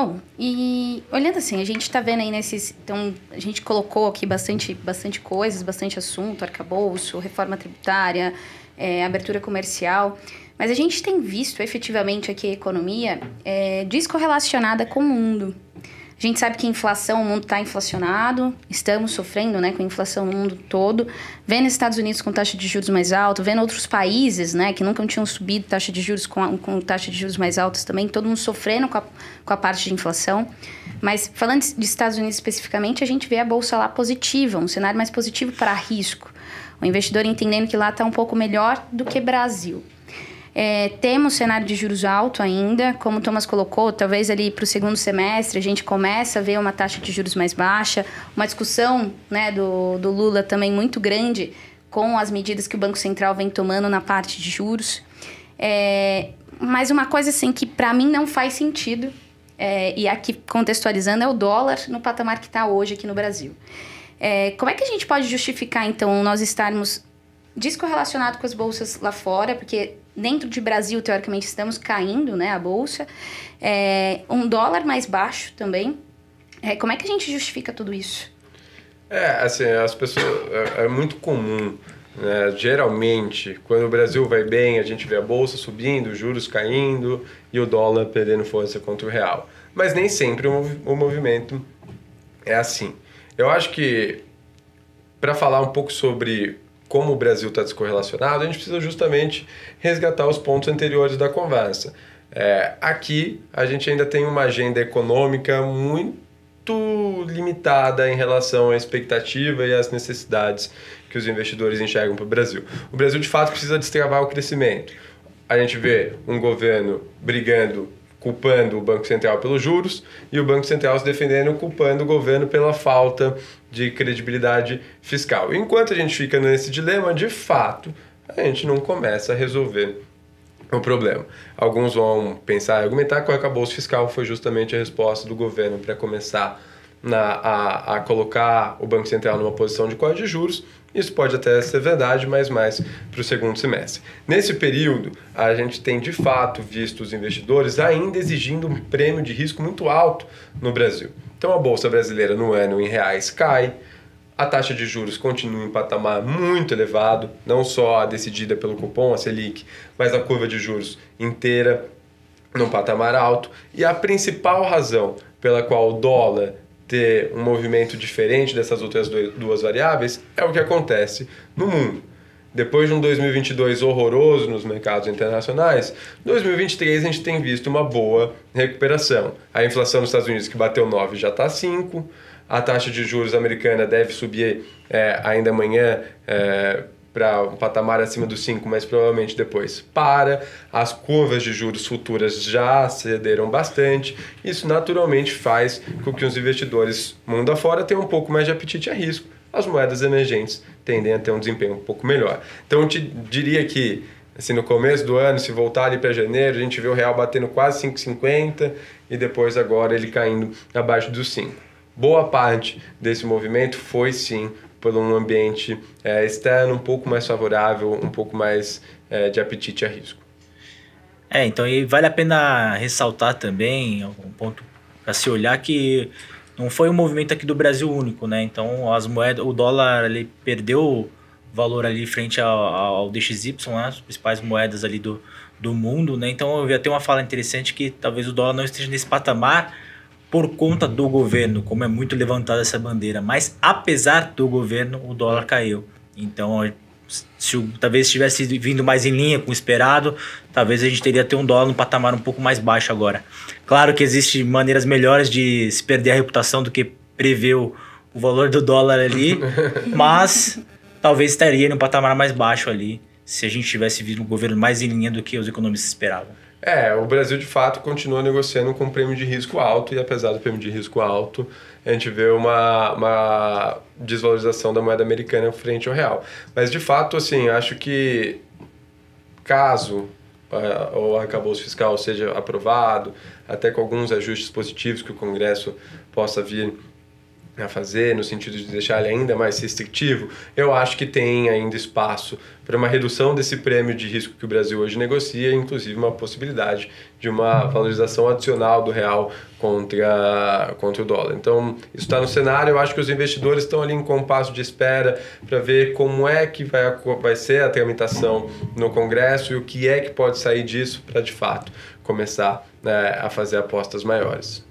Bom, e olhando assim, a gente está vendo aí nesses. Então, a gente colocou aqui bastante, bastante coisas, bastante assunto, arcabouço, reforma tributária, é, abertura comercial. Mas a gente tem visto efetivamente aqui a economia é, descorrelacionada com o mundo. A gente sabe que a inflação, o mundo está inflacionado, estamos sofrendo né, com a inflação no mundo todo. Vendo Estados Unidos com taxa de juros mais alta, vendo outros países né, que nunca tinham subido taxa de juros com, a, com taxa de juros mais altas também, todo mundo sofrendo com a, com a parte de inflação. Mas falando de Estados Unidos especificamente, a gente vê a bolsa lá positiva, um cenário mais positivo para risco. O investidor entendendo que lá está um pouco melhor do que Brasil. É, temos cenário de juros alto ainda, como o Thomas colocou, talvez ali para o segundo semestre a gente começa a ver uma taxa de juros mais baixa, uma discussão né, do, do Lula também muito grande com as medidas que o Banco Central vem tomando na parte de juros. É, mas uma coisa assim que para mim não faz sentido, é, e aqui contextualizando, é o dólar no patamar que está hoje aqui no Brasil. É, como é que a gente pode justificar, então, nós estarmos descorrelacionado com as bolsas lá fora? Porque dentro de Brasil, teoricamente, estamos caindo, né, a bolsa. É, um dólar mais baixo também. É, como é que a gente justifica tudo isso? É, assim, as pessoas... é, é muito comum... Né, geralmente, quando o Brasil vai bem, a gente vê a bolsa subindo, juros caindo e o dólar perdendo força contra o real. Mas nem sempre o, movimento é assim. Eu acho que, para falar um pouco sobre como o Brasil está descorrelacionado, a gente precisa justamente resgatar os pontos anteriores da conversa. É, aqui a gente ainda tem uma agenda econômica muito limitada em relação à expectativa e às necessidades que os investidores enxergam para o Brasil. O Brasil de fato precisa destravar o crescimento. A gente vê um governo brigando culpando o Banco Central pelos juros e o Banco Central se defendendo culpando o governo pela falta de credibilidade fiscal. Enquanto a gente fica nesse dilema, de fato, a gente não começa a resolver o problema. Alguns vão pensar e argumentar que o arcabouço fiscal foi justamente a resposta do governo para começar a na, a, a colocar o Banco Central numa posição de corte de juros, isso pode até ser verdade, mas mais para o segundo semestre. Nesse período, a gente tem de fato visto os investidores ainda exigindo um prêmio de risco muito alto no Brasil. Então a bolsa brasileira no ano em reais cai, a taxa de juros continua em patamar muito elevado, não só a decidida pelo cupom, a Selic, mas a curva de juros inteira num patamar alto. E a principal razão pela qual o dólar ter um movimento diferente dessas outras duas variáveis, é o que acontece no mundo. Depois de um 2022 horroroso nos mercados internacionais, 2023 a gente tem visto uma boa recuperação. A inflação nos Estados Unidos que bateu 9 já está 5, a taxa de juros americana deve subir é, ainda amanhã é, para um patamar acima dos 5, mas provavelmente depois para. As curvas de juros futuras já cederam bastante. Isso naturalmente faz com que os investidores mundo afora tenham um pouco mais de apetite a risco. As moedas emergentes tendem a ter um desempenho um pouco melhor. Então eu te diria que assim, no começo do ano, se voltar ali para janeiro, a gente vê o real batendo quase 5,50 e depois agora ele caindo abaixo dos 5. Boa parte desse movimento foi sim por um ambiente é, externo um pouco mais favorável, um pouco mais é, de apetite a risco. É, então e vale a pena ressaltar também, um ponto para se olhar, que não foi um movimento aqui do Brasil único, né? Então as moedas, o dólar ele perdeu valor ali frente ao, ao DXY, né? as principais moedas ali do, do mundo, né? Então eu vi até uma fala interessante que talvez o dólar não esteja nesse patamar por conta do governo, como é muito levantada essa bandeira, mas apesar do governo, o dólar caiu. Então, se talvez estivesse vindo mais em linha com o esperado, talvez a gente teria ter um dólar no patamar um pouco mais baixo agora. Claro que existem maneiras melhores de se perder a reputação do que prever o, o valor do dólar ali, mas talvez estaria no patamar mais baixo ali, se a gente tivesse visto um governo mais em linha do que os economistas esperavam. É, o Brasil de fato continua negociando com prêmio de risco alto e apesar do prêmio de risco alto, a gente vê uma, uma desvalorização da moeda americana frente ao real. Mas de fato, assim, acho que caso uh, o arcabouço fiscal seja aprovado, até com alguns ajustes positivos que o Congresso possa vir a fazer, no sentido de deixar ele ainda mais restritivo, eu acho que tem ainda espaço para uma redução desse prêmio de risco que o Brasil hoje negocia, inclusive uma possibilidade de uma valorização adicional do real contra, contra o dólar. Então, isso está no cenário, eu acho que os investidores estão ali em compasso de espera para ver como é que vai, vai ser a tramitação no Congresso e o que é que pode sair disso para, de fato, começar né, a fazer apostas maiores.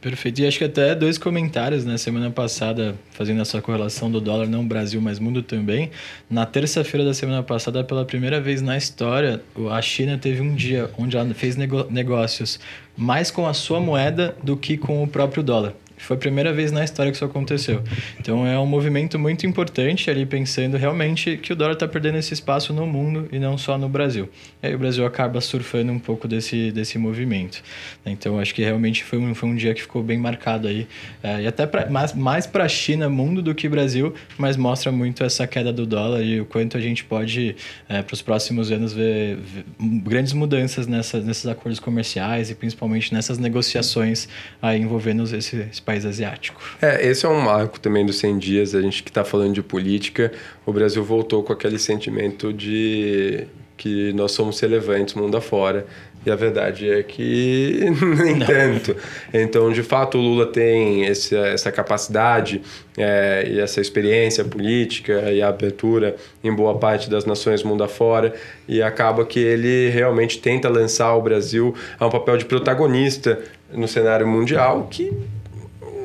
Perfeito. E acho que até dois comentários, né? Semana passada, fazendo essa correlação do dólar, não Brasil, mas mundo também. Na terça-feira da semana passada, pela primeira vez na história, a China teve um dia onde ela fez negócios mais com a sua moeda do que com o próprio dólar. Foi a primeira vez na história que isso aconteceu. Então é um movimento muito importante ali pensando realmente que o dólar está perdendo esse espaço no mundo e não só no Brasil. E aí o Brasil acaba surfando um pouco desse, desse movimento. Né? Então acho que realmente foi um, foi um dia que ficou bem marcado aí. É, e até pra, mais, mais para a China, mundo, do que Brasil, mas mostra muito essa queda do dólar e o quanto a gente pode, é, eh, para os próximos anos, ver, ver grandes mudanças nessa, nesses acordos comerciais e principalmente nessas negociações aí envolvendo esse, esse país asiático. É, esse é um marco também dos 100 dias, a gente que está falando de política, o Brasil voltou com aquele sentimento de que nós somos relevantes mundo afora, e a verdade é que nem Não. tanto. Então, de fato, o Lula tem esse, essa capacidade é, e essa experiência política e a abertura em boa parte das nações mundo afora. E acaba que ele realmente tenta lançar o Brasil a um papel de protagonista no cenário mundial que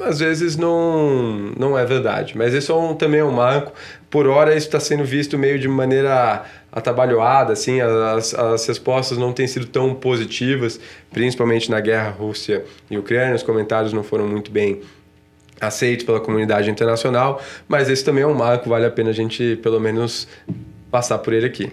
às vezes não, não é verdade. Mas isso é um, também é um marco. Por hora, isso está sendo visto meio de maneira atabalhoada, assim, as, as respostas não têm sido tão positivas, principalmente na guerra Rússia e Ucrânia, os comentários não foram muito bem aceitos pela comunidade internacional, mas esse também é um marco, vale a pena a gente, pelo menos, passar por ele aqui.